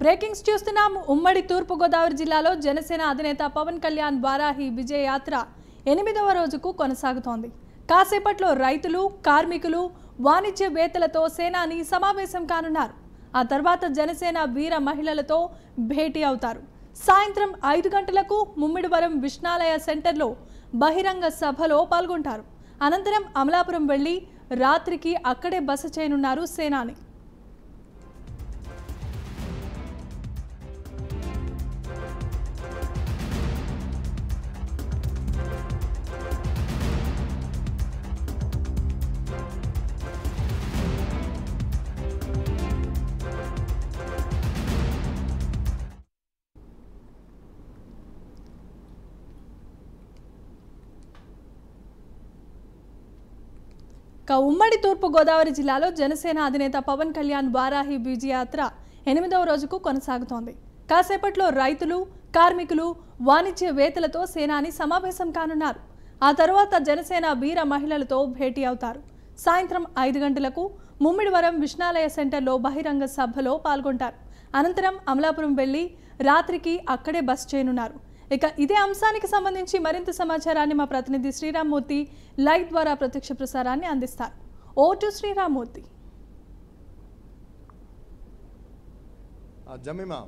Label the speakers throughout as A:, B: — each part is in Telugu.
A: బ్రేకింగ్స్ చూస్తున్నాం ఉమ్మడి తూర్పుగోదావరి జిల్లాలో జనసేన అధినేత పవన్ కళ్యాణ్ వారాహి విజయ యాత్ర ఎనిమిదవ రోజుకు కొనసాగుతోంది కాసేపట్లో రైతులు కార్మికులు వాణిజ్యవేత్తలతో సేనాని సమావేశం కానున్నారు ఆ తర్వాత జనసేన వీర మహిళలతో భేటీ అవుతారు సాయంత్రం ఐదు గంటలకు ముమ్మిడివరం విష్ణాలయ సెంటర్లో బహిరంగ సభలో పాల్గొంటారు అనంతరం అమలాపురం వెళ్ళి రాత్రికి అక్కడే బస చేయనున్నారు సేనాని ఉమ్మడి తూర్పుగోదావరి జిల్లాలో జనసేన అధినేత పవన్ కళ్యాణ్ వారాహి బీజయాత్ర యాత్ర ఎనిమిదవ రోజుకు కొనసాగుతోంది కాసేపట్లో రైతులు కార్మికులు వాణిజ్యవేత్తలతో సేనాని సమావేశం కానున్నారు ఆ తర్వాత జనసేన వీర మహిళలతో భేటీ అవుతారు సాయంత్రం ఐదు గంటలకు ముమ్మిడివరం విష్ణాలయ సెంటర్లో బహిరంగ సభలో పాల్గొంటారు అనంతరం అమలాపురం వెళ్లి రాత్రికి అక్కడే బస్ చేయనున్నారు ఇక ఇదే అంశానికి సంబంధించి మరింత సమాచారాన్ని మా ప్రతినిధి శ్రీరామ్మూర్తి లైవ్ ద్వారా ప్రత్యక్ష ప్రసారాన్ని అందిస్తారు ఓ టు శ్రీరామ్మూర్తి
B: జమిమా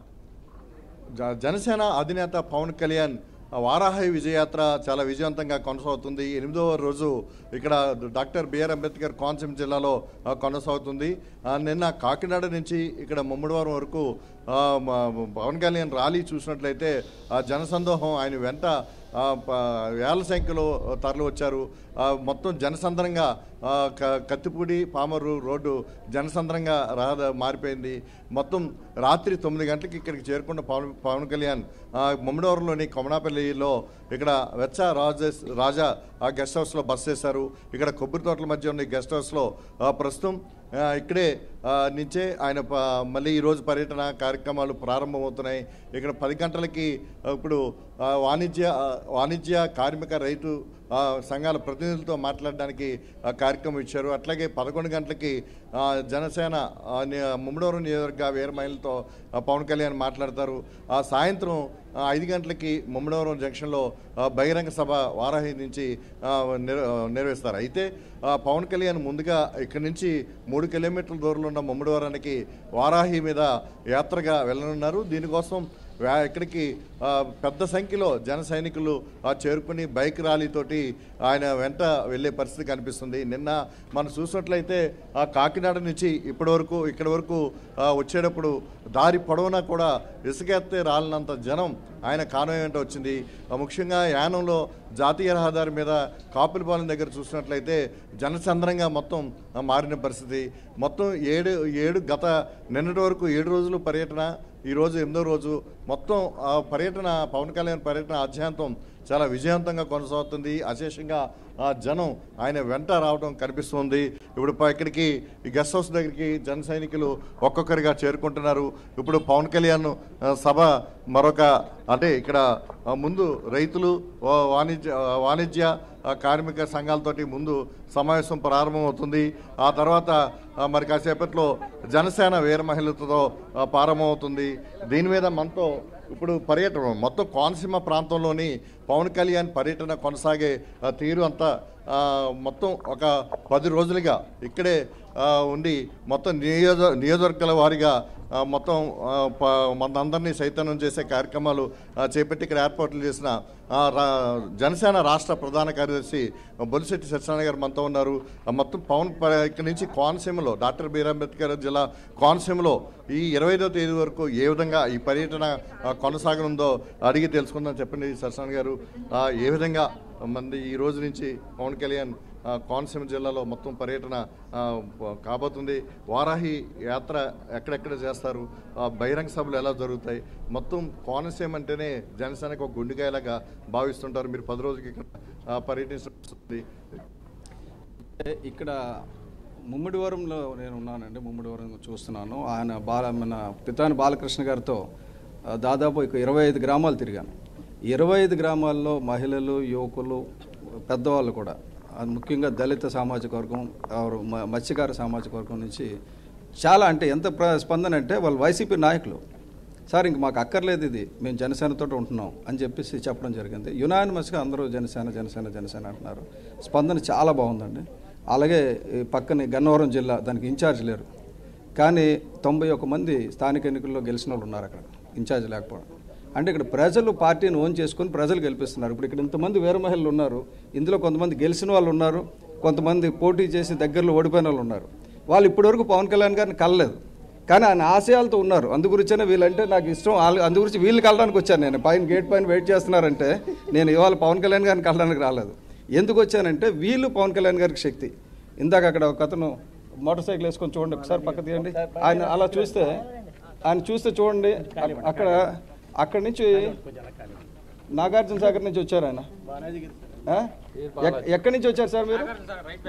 B: జనసేన అధినేత పవన్ కళ్యాణ్ వారాహి విజయయాత్ర చాలా విజయవంతంగా కొనసాగుతుంది ఎనిమిదవ రోజు ఇక్కడ డాక్టర్ బిఆర్ అంబేద్కర్ కోనసీమ జిల్లాలో కొనసాగుతుంది నిన్న కాకినాడ నుంచి ఇక్కడ ముమ్మడివారం వరకు పవన్ కళ్యాణ్ ర్యాలీ చూసినట్లయితే ఆ జనసందోహం ఆయన వెంట వేల సంఖ్యలో తరలి వచ్చారు మొత్తం జనసంద్రంగా కత్తిపూడి పామరు రోడ్డు జనసంద్రంగా రహ మారిపోయింది మొత్తం రాత్రి తొమ్మిది గంటలకు ఇక్కడికి చేరుకున్న పవన్ పవన్ కళ్యాణ్ ముమ్మడవరంలోని కొమనాపల్లిలో ఇక్కడ వెచ్చ రాజేష్ రాజా ఆ గెస్ట్ హౌస్లో బస్ చేశారు ఇక్కడ కొబ్బరి తోటల మధ్య ఉన్న గెస్ట్ హౌస్లో ప్రస్తుతం ఇక్కడే నుంచే ఆయన మళ్ళీ ఈరోజు పర్యటన కార్యక్రమాలు ప్రారంభమవుతున్నాయి ఇక్కడ పది గంటలకి ఇప్పుడు వాణిజ్య వాణిజ్య కార్మిక రైతు సంఘాల ప్రతినిధులతో మాట్లాడడానికి కార్యక్రమం ఇచ్చారు అట్లాగే పదకొండు గంటలకి జనసేన ముమ్మడవరం నియోజకవర్గ వేరమైలతో పవన్ కళ్యాణ్ మాట్లాడతారు ఆ సాయంత్రం ఐదు గంటలకి ముమ్మడవరం జంక్షన్లో బహిరంగ సభ వారాహి నుంచి నిర్వహిస్తారు అయితే పవన్ కళ్యాణ్ ముందుగా ఇక్కడి నుంచి మూడు కిలోమీటర్ల దూరంలో ఉన్న ముమ్మడివరానికి వారాహి మీద యాత్రగా వెళ్ళనున్నారు దీనికోసం ఇక్కడికి పెద్ద సంఖ్యలో జన సైనికులు చేరుకుని బైక్ ర్యాలీతోటి ఆయన వెంట వెళ్ళే పరిస్థితి కనిపిస్తుంది నిన్న మనం చూసినట్లయితే ఆ కాకినాడ నుంచి ఇప్పటి వరకు ఇక్కడి వరకు వచ్చేటప్పుడు దారి పొడవునా కూడా ఇసుకెత్తే రాలినంత జనం ఆయన కారణం ఏంటో వచ్చింది ముఖ్యంగా యానంలో జాతీయ రహదారి మీద కాపులపాలెం దగ్గర చూసినట్లయితే జనసంద్రంగా మొత్తం మారిన పరిస్థితి మొత్తం ఏడు ఏడు గత నిన్నటి వరకు ఏడు రోజులు పర్యటన ఈరోజు ఎనిమిదో రోజు మొత్తం ఆ పర్యటన పవన్ కళ్యాణ్ పర్యటన అధ్యాంతం చాలా విజయవంతంగా కొనసాగుతుంది అశేషంగా ఆ జనం ఆయన వెంట రావడం కనిపిస్తుంది ఇప్పుడు ఇక్కడికి ఈ గెస్ట్ హౌస్ దగ్గరికి జన సైనికులు ఒక్కొక్కరిగా చేరుకుంటున్నారు ఇప్పుడు పవన్ కళ్యాణ్ సభ మరొక అంటే ఇక్కడ ముందు రైతులు వాణిజ్య వాణిజ్య కార్మిక సంఘాలతోటి ముందు సమావేశం ప్రారంభమవుతుంది ఆ తర్వాత మరి కాసేపట్లో జనసేన వీర మహిళతో ప్రారంభమవుతుంది దీని మీద మనతో ఇప్పుడు పర్యటన మొత్తం కోనసీమ ప్రాంతంలోని పవన్ కళ్యాణ్ పర్యటన కొనసాగే తీరు అంతా మొత్తం ఒక పది రోజులుగా ఇక్కడే ఉండి మొత్తం నియోజ నియోజకవర్గాల వారిగా మొత్తం మనందరినీ చైతన్యం చేసే కార్యక్రమాలు చేపట్టి ఇక్కడ ఏర్పాట్లు చేసిన జనసేన రాష్ట్ర ప్రధాన కార్యదర్శి బొలిశెట్టి సత్యనారాయణ గారు మనతో ఉన్నారు మొత్తం పవన్ ఇక్కడ నుంచి కోనసీమ కోనసీమలో డాక్టర్ బీర్ అంబేద్కర్ జిల్లా కోనసీమలో ఈ ఇరవైదో తేదీ వరకు ఏ విధంగా ఈ పర్యటన కొనసాగనుందో అడిగి తెలుసుకుందాం చెప్పండి సరసాన్ గారు ఏ విధంగా మంది ఈ రోజు నుంచి పవన్ కళ్యాణ్ కోనసీమ జిల్లాలో మొత్తం పర్యటన కాబోతుంది వారాహి యాత్ర ఎక్కడెక్కడ చేస్తారు బహిరంగ సభలు ఎలా జరుగుతాయి మొత్తం కోనసీమ అంటేనే జనసేనకు ఒక గుండెకాయలాగా భావిస్తుంటారు మీరు పది రోజులకి ఇక్కడ పర్యటించాల్సి ఇక్కడ ముమ్మిడివరంలో
C: నేను ఉన్నానండి ముమ్మిడివరం చూస్తున్నాను ఆయన బాల మన పితాని బాలకృష్ణ గారితో దాదాపు ఇక ఇరవై ఐదు గ్రామాలు తిరిగాను ఇరవై ఐదు గ్రామాల్లో మహిళలు యువకులు పెద్దవాళ్ళు కూడా ముఖ్యంగా దళిత సామాజిక వర్గం మత్స్యకార సామాజిక వర్గం నుంచి చాలా అంటే ఎంత స్పందన అంటే వాళ్ళు వైసీపీ నాయకులు సార్ ఇంక మాకు అక్కర్లేదు ఇది మేము జనసేనతో ఉంటున్నాం అని చెప్పేసి చెప్పడం జరిగింది యునానిమస్గా అందరూ జనసేన జనసేన జనసేన అంటున్నారు స్పందన చాలా బాగుందండి అలాగే పక్కనే గన్నవరం జిల్లా దానికి ఇన్ఛార్జ్ లేరు కానీ తొంభై ఒక్క మంది స్థానిక ఎన్నికల్లో గెలిచిన వాళ్ళు ఉన్నారు అక్కడ ఇన్ఛార్జ్ లేకపోవడం అంటే ఇక్కడ ప్రజలు పార్టీని ఓన్ చేసుకొని ప్రజలు గెలిపిస్తున్నారు ఇప్పుడు ఇక్కడ ఇంతమంది వీరమహిళలు ఉన్నారు ఇందులో కొంతమంది గెలిచిన వాళ్ళు ఉన్నారు కొంతమంది పోటీ చేసి దగ్గరలో ఓడిపోయిన వాళ్ళు ఉన్నారు వాళ్ళు ఇప్పటివరకు పవన్ కళ్యాణ్ గారిని కలలేదు కానీ ఆయన ఆశయాలతో ఉన్నారు అందుగురించే వీళ్ళంటే నాకు ఇష్టం వాళ్ళు అందుగురించి వీళ్ళు కలడానికి వచ్చాను నేను పైన గేట్ పైన వెయిట్ చేస్తున్నారంటే నేను ఇవాళ పవన్ కళ్యాణ్ గారిని కలడానికి రాలేదు ఎందుకు వచ్చానంటే వీళ్ళు పవన్ కళ్యాణ్ గారికి శక్తి ఇందాక అక్కడ ఒక అతను మోటార్ సైకిల్ వేసుకొని చూడండి ఒకసారి పక్క తీయండి ఆయన అలా చూస్తే ఆయన చూస్తే చూడండి అక్కడ అక్కడి నుంచి నాగార్జున సాగర్ నుంచి వచ్చారు ఆయన ఎక్కడి నుంచి వచ్చారు సార్ మీరు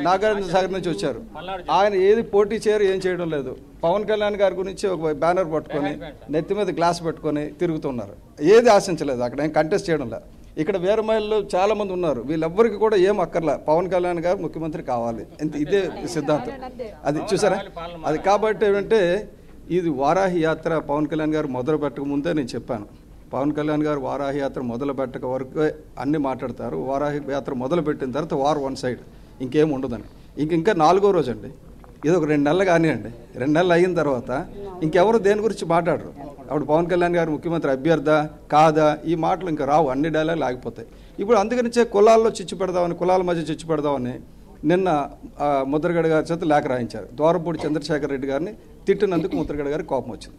C: నాగార్జున సాగర్ నుంచి వచ్చారు ఆయన ఏది పోటీ చేయరు ఏం చేయడం లేదు పవన్ కళ్యాణ్ గారి గురించి ఒక బ్యానర్ పట్టుకొని నెత్తి మీద గ్లాస్ పెట్టుకొని తిరుగుతున్నారు ఏది ఆశించలేదు అక్కడ ఏం కంటెస్ట్ చేయడం లేదు ఇక్కడ చాలా చాలామంది ఉన్నారు వీళ్ళెవ్వరికి కూడా ఏం అక్కర్లా పవన్ కళ్యాణ్ గారు ముఖ్యమంత్రి కావాలి ఇదే సిద్ధాంతం అది చూసారా అది కాబట్టి ఏంటంటే ఇది వారాహి యాత్ర పవన్ కళ్యాణ్ గారు మొదలు పెట్టక ముందే నేను చెప్పాను పవన్ కళ్యాణ్ గారు వారాహి యాత్ర మొదలు పెట్టక వరకే అన్నీ మాట్లాడతారు వారాహి యాత్ర మొదలు పెట్టిన తర్వాత వార్ వన్ సైడ్ ఇంకేం ఉండదని ఇంక ఇంకా నాలుగో రోజు అండి ఇది ఒక రెండు నెలలు కానివ్వండి రెండు నెలలు అయిన తర్వాత ఇంకెవరు దేని గురించి మాట్లాడరు అప్పుడు పవన్ కళ్యాణ్ గారు ముఖ్యమంత్రి అభ్యర్థ కాదా ఈ మాటలు ఇంకా రావు అన్ని డైలాగులు ఆగిపోతాయి ఇప్పుడు అందుకనిచ్చే కులాల్లో చిచ్చు పెడదామని కులాల మధ్య చిచ్చు పెడదామని నిన్న ముద్రగడ గారి చేత లేఖ రాయించారు ద్వారపూడి చంద్రశేఖర్ రెడ్డి గారిని తిట్టినందుకు ముద్రగడ గారికి కోపం వచ్చింది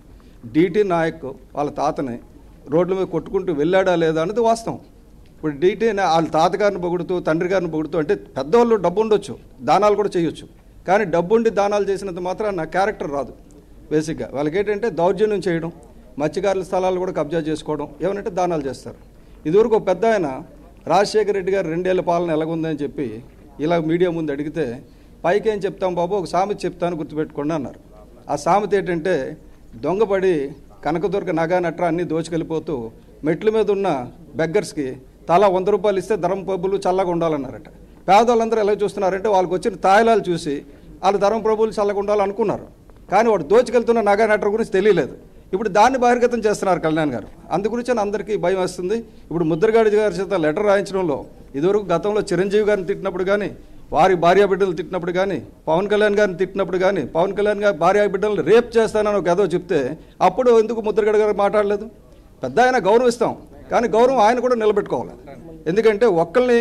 C: డిటి నాయక్ వాళ్ళ తాతని రోడ్ల మీద కొట్టుకుంటూ వెళ్ళాడా లేదా అన్నది వాస్తవం ఇప్పుడు డీటీ వాళ్ళ తాతగారిని పొగుడుతూ తండ్రి గారిని పొగుడుతూ అంటే పెద్దవాళ్ళు డబ్బు ఉండొచ్చు దానాలు కూడా చేయొచ్చు కానీ డబ్బుండి దానాలు చేసినంత మాత్రం నా క్యారెక్టర్ రాదు బేసిక్గా వాళ్ళకి ఏంటంటే దౌర్జన్యం చేయడం మత్స్యకారుల స్థలాలు కూడా కబ్జా చేసుకోవడం ఏమనంటే దానాలు చేస్తారు ఇదివరకు పెద్ద ఆయన రాజశేఖర రెడ్డి గారు రెండేళ్ల పాలన ఎలాగుందని చెప్పి ఇలా మీడియా ముందు అడిగితే పైకి ఏం చెప్తాం బాబు ఒక సామెత చెప్తాను గుర్తుపెట్టుకోండి అన్నారు ఆ సామెత ఏంటంటే దొంగపడి కనకదుర్గ నగా నట్ర అన్నీ దోచుకెళ్ళిపోతూ మెట్ల మీద ఉన్న బెగ్గర్స్కి తలా వంద రూపాయలు ఇస్తే ధరం ప్రభులు చల్లగా ఉండాలన్నారట పేదవాళ్ళందరూ ఎలా చూస్తున్నారంటే వాళ్ళకి వచ్చిన తాయిలాలు చూసి వాళ్ళు ధరం ప్రభులు చల్లగా ఉండాలనుకున్నారు కానీ వాడు దోచుకెళ్తున్న నగా నట్ర గురించి తెలియలేదు ఇప్పుడు దాన్ని బహిర్గతం చేస్తున్నారు కళ్యాణ్ గారు అందుగురించి అందరికీ భయం వస్తుంది ఇప్పుడు ముద్రగాడి గారి చేత లెటర్ రాయించడంలో ఇదివరకు గతంలో చిరంజీవి గారిని తిట్టినప్పుడు కానీ వారి భార్య బిడ్డలు తిట్టినప్పుడు కానీ పవన్ కళ్యాణ్ గారిని తిట్టినప్పుడు కానీ పవన్ కళ్యాణ్ గారి భార్య బిడ్డలను రేప్ చేస్తానని ఒక ఏదో చెప్తే అప్పుడు ఎందుకు ముద్రగాడి గారు మాట్లాడలేదు పెద్ద ఆయన గౌరవిస్తాం కానీ గౌరవం ఆయన కూడా నిలబెట్టుకోవాలి ఎందుకంటే ఒక్కరిని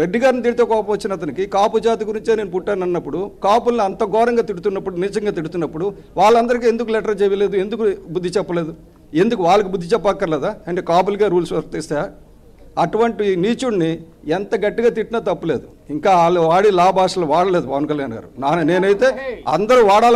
C: రెడ్డి గారిని తిడితే కోపం వచ్చిన అతనికి కాపు జాతి గురించే నేను పుట్టాను అన్నప్పుడు కాపుల్ని అంత ఘోరంగా తిడుతున్నప్పుడు నిజంగా తిడుతున్నప్పుడు వాళ్ళందరికీ ఎందుకు లెటర్ చేయలేదు ఎందుకు బుద్ధి చెప్పలేదు ఎందుకు వాళ్ళకి బుద్ధి చెప్పక్కర్లేదా అంటే కాపులుగా రూల్స్ వర్తిస్తా అటువంటి నీచుడిని ఎంత గట్టిగా తిట్టినా తప్పలేదు ఇంకా వాళ్ళు వాడి లా భాషలు వాడలేదు పవన్ కళ్యాణ్ గారు నేనైతే అందరూ వాడాలి